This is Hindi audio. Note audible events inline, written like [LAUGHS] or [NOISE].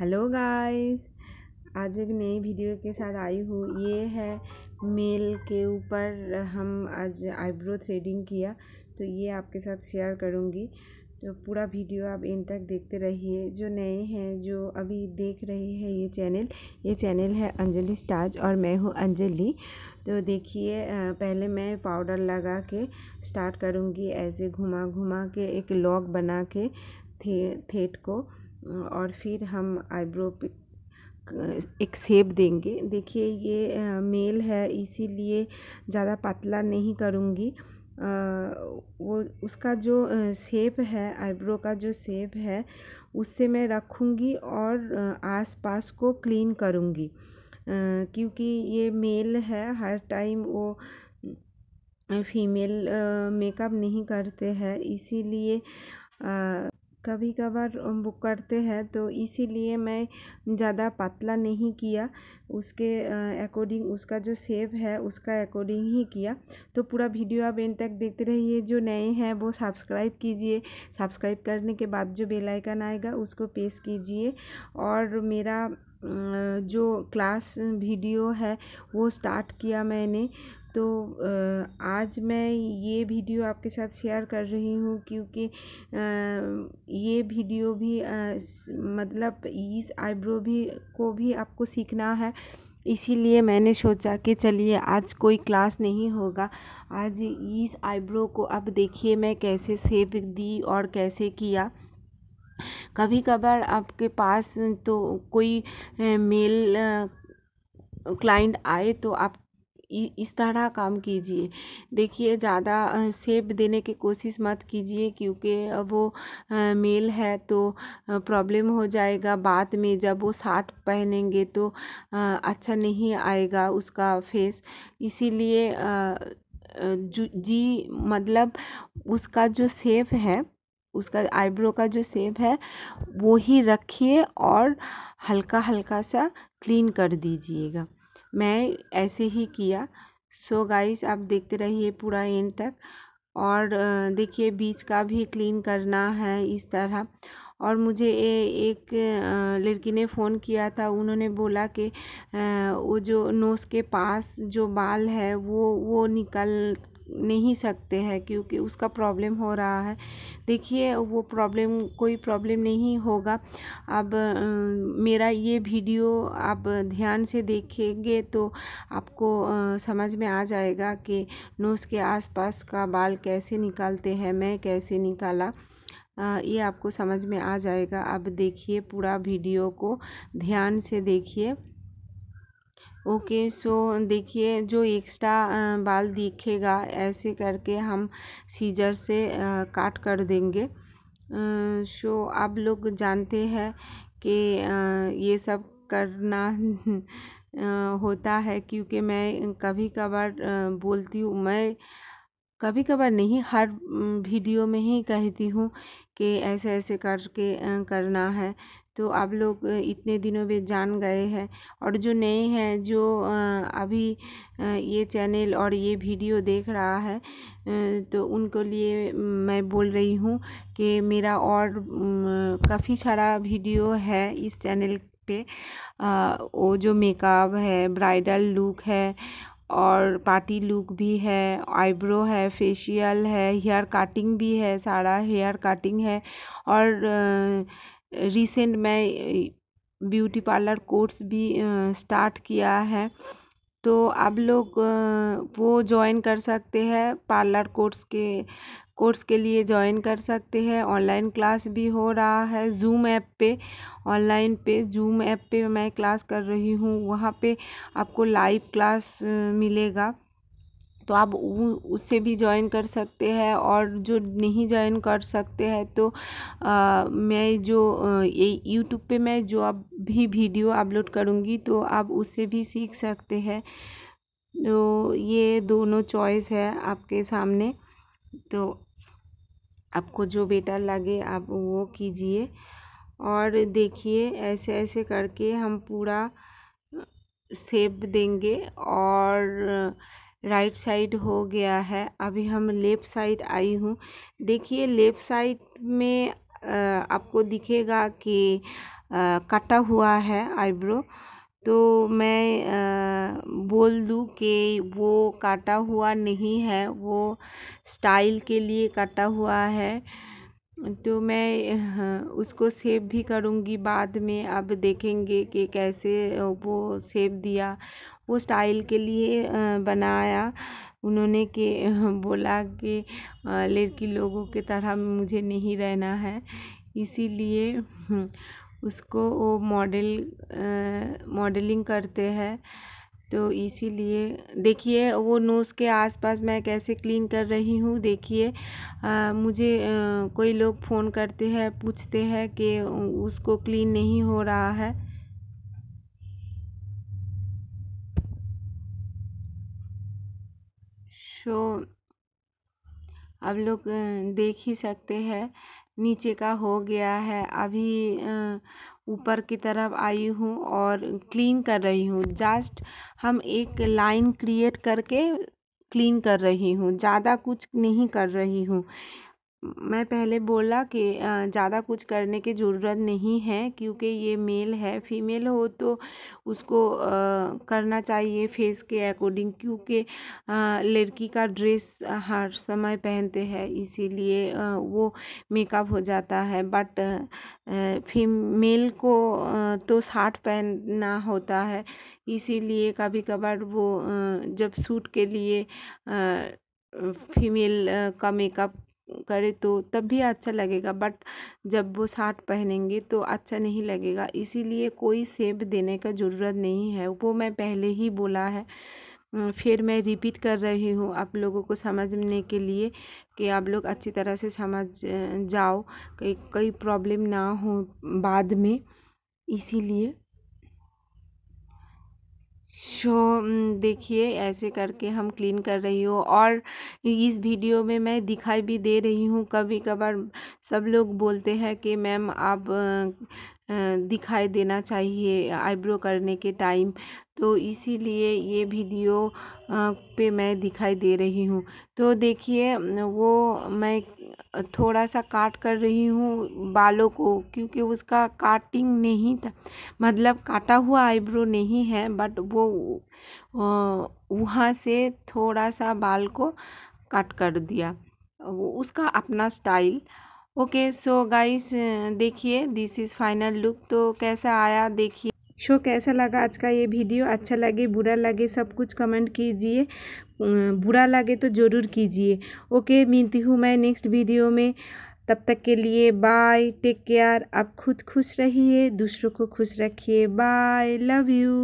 हेलो गाइस आज एक नई वीडियो के साथ आई हूँ ये है मेल के ऊपर हम आज आईब्रो थ्रेडिंग किया तो ये आपके साथ शेयर करूँगी तो पूरा वीडियो आप इन तक देखते रहिए जो नए हैं जो अभी देख रहे हैं ये चैनल ये चैनल है अंजलि स्टार्च और मैं हूँ अंजलि तो देखिए पहले मैं पाउडर लगा के स्टार्ट करूँगी ऐसे घुमा घुमा के एक लॉक बना के थे थेट को और फिर हम आईब्रो पे एक सेप देंगे देखिए ये मेल है इसीलिए ज़्यादा पतला नहीं करूँगी वो उसका जो सेप है आईब्रो का जो सेप है उससे मैं रखूँगी और आसपास को क्लीन करूँगी क्योंकि ये मेल है हर टाइम वो फीमेल मेकअप नहीं करते हैं इसीलिए कभी कभार वो करते हैं तो इसीलिए मैं ज़्यादा पतला नहीं किया उसके अकॉर्डिंग उसका जो सेव है उसका अकॉर्डिंग ही किया तो पूरा वीडियो आप एंड तक देखते रहिए जो नए हैं वो सब्सक्राइब कीजिए सब्सक्राइब करने के बाद जो बेल आइकन आएगा उसको प्रेस कीजिए और मेरा जो क्लास वीडियो है वो स्टार्ट किया मैंने तो आज मैं ये वीडियो आपके साथ शेयर कर रही हूँ क्योंकि ये वीडियो भी मतलब इस आईब्रो भी को भी आपको सीखना है इसीलिए मैंने सोचा कि चलिए आज कोई क्लास नहीं होगा आज इस आईब्रो को अब देखिए मैं कैसे सेप दी और कैसे किया कभी कभार आपके पास तो कोई मेल क्लाइंट आए तो आप इस तरह काम कीजिए देखिए ज़्यादा सेप देने की कोशिश मत कीजिए क्योंकि वो मेल है तो प्रॉब्लम हो जाएगा बाद में जब वो शर्ट पहनेंगे तो अच्छा नहीं आएगा उसका फेस इसीलिए जी मतलब उसका जो सेप है उसका आईब्रो का जो सेप है वो ही रखिए और हल्का हल्का सा क्लीन कर दीजिएगा मैं ऐसे ही किया सो गाइस आप देखते रहिए पूरा एंड तक और देखिए बीच का भी क्लीन करना है इस तरह और मुझे ए, एक लड़की ने फ़ोन किया था उन्होंने बोला कि वो जो नोस के पास जो बाल है वो वो निकल नहीं सकते हैं क्योंकि उसका प्रॉब्लम हो रहा है देखिए वो प्रॉब्लम कोई प्रॉब्लम नहीं होगा अब मेरा ये वीडियो आप ध्यान से देखेंगे तो आपको समझ में आ जाएगा कि नोज़ के आसपास का बाल कैसे निकालते हैं मैं कैसे निकाला ये आपको समझ में आ जाएगा अब देखिए पूरा वीडियो को ध्यान से देखिए ओके सो देखिए जो एक्स्ट्रा बाल दिखेगा ऐसे करके हम सीजर से काट कर देंगे सो आप लोग जानते हैं कि ये सब करना [LAUGHS] होता है क्योंकि मैं कभी कभार बोलती हूँ मैं कभी कभार नहीं हर वीडियो में ही कहती हूँ कि ऐसे ऐसे करके करना है तो आप लोग इतने दिनों में जान गए हैं और जो नए हैं जो अभी ये चैनल और ये वीडियो देख रहा है तो उनको लिए मैं बोल रही हूँ कि मेरा और काफ़ी सारा वीडियो है इस चैनल पे वो जो मेकअप है ब्राइडल लुक है और पार्टी लुक भी है आईब्रो है फेशियल है हेयर कटिंग भी है सारा हेयर कटिंग है और रिसेंट मैं ब्यूटी पार्लर कोर्स भी स्टार्ट किया है तो आप लोग वो ज्वाइन कर सकते हैं पार्लर कोर्स के कोर्स के लिए ज्वाइन कर सकते हैं ऑनलाइन क्लास भी हो रहा है जूम ऐप पे ऑनलाइन पे जूम ऐप पे मैं क्लास कर रही हूँ वहाँ पे आपको लाइव क्लास मिलेगा तो आप उससे भी ज्वाइन कर सकते हैं और जो नहीं ज्वाइन कर सकते हैं तो आ, मैं जो ये यूट्यूब पे मैं जो अब भी वीडियो अपलोड करूँगी तो आप उससे भी सीख सकते हैं तो ये दोनों चॉइस है आपके सामने तो आपको जो बेटर लगे आप वो कीजिए और देखिए ऐसे ऐसे करके हम पूरा सेब देंगे और राइट साइड हो गया है अभी हम लेफ्ट साइड आई हूँ देखिए लेफ्ट साइड में आपको दिखेगा कि कटा हुआ है आईब्रो तो मैं बोल दूँ कि वो काटा हुआ नहीं है वो स्टाइल के लिए काटा हुआ है तो मैं उसको सेव भी करूँगी बाद में अब देखेंगे कि कैसे वो सेव दिया वो स्टाइल के लिए बनाया उन्होंने के [LAUGHS] बोला कि लड़की लोगों के तरह मुझे नहीं रहना है इसीलिए हम्म, उसको वो मॉडल मॉडलिंग करते हैं तो इसीलिए देखिए वो नोज़ के आसपास मैं कैसे क्लीन कर रही हूँ देखिए मुझे आ, कोई लोग फ़ोन करते हैं पूछते हैं कि उसको क्लीन नहीं हो रहा है सो आप लोग देख ही सकते हैं नीचे का हो गया है अभी ऊपर की तरफ आई हूँ और क्लीन कर रही हूँ जस्ट हम एक लाइन क्रिएट करके क्लीन कर रही हूँ ज़्यादा कुछ नहीं कर रही हूँ मैं पहले बोला कि ज़्यादा कुछ करने की ज़रूरत नहीं है क्योंकि ये मेल है फीमेल हो तो उसको करना चाहिए फेस के अकॉर्डिंग क्योंकि लड़की का ड्रेस हर समय पहनते हैं इसीलिए वो मेकअप हो जाता है बट फीमेल को तो शर्ट पहनना होता है इसीलिए कभी कभार वो जब सूट के लिए फीमेल का मेकअप करें तो तब भी अच्छा लगेगा बट जब वो शर्ट पहनेंगे तो अच्छा नहीं लगेगा इसीलिए कोई सेब देने का ज़रूरत नहीं है वो मैं पहले ही बोला है फिर मैं रिपीट कर रही हूँ आप लोगों को समझने के लिए कि आप लोग अच्छी तरह से समझ जाओ कि कोई प्रॉब्लम ना हो बाद में इसीलिए शो देखिए ऐसे करके हम क्लीन कर रही हूँ और इस वीडियो में मैं दिखाई भी दे रही हूँ कभी कभार सब लोग बोलते हैं कि मैम आप दिखाई देना चाहिए आईब्रो करने के टाइम तो इसीलिए ये वीडियो पे मैं दिखाई दे रही हूँ तो देखिए वो मैं थोड़ा सा काट कर रही हूँ बालों को क्योंकि उसका काटिंग नहीं था मतलब काटा हुआ आईब्रो नहीं है बट वो वहाँ से थोड़ा सा बाल को कट कर दिया वो उसका अपना स्टाइल ओके सो गाइस देखिए दिस इज़ फाइनल लुक तो कैसा आया देखिए शो कैसा लगा आज का ये वीडियो अच्छा लगे बुरा लगे सब कुछ कमेंट कीजिए बुरा लगे तो ज़रूर कीजिए ओके मिलती हूँ मैं नेक्स्ट वीडियो में तब तक के लिए बाय टेक केयर आप खुद खुश रहिए दूसरों को खुश रखिए बाय लव यू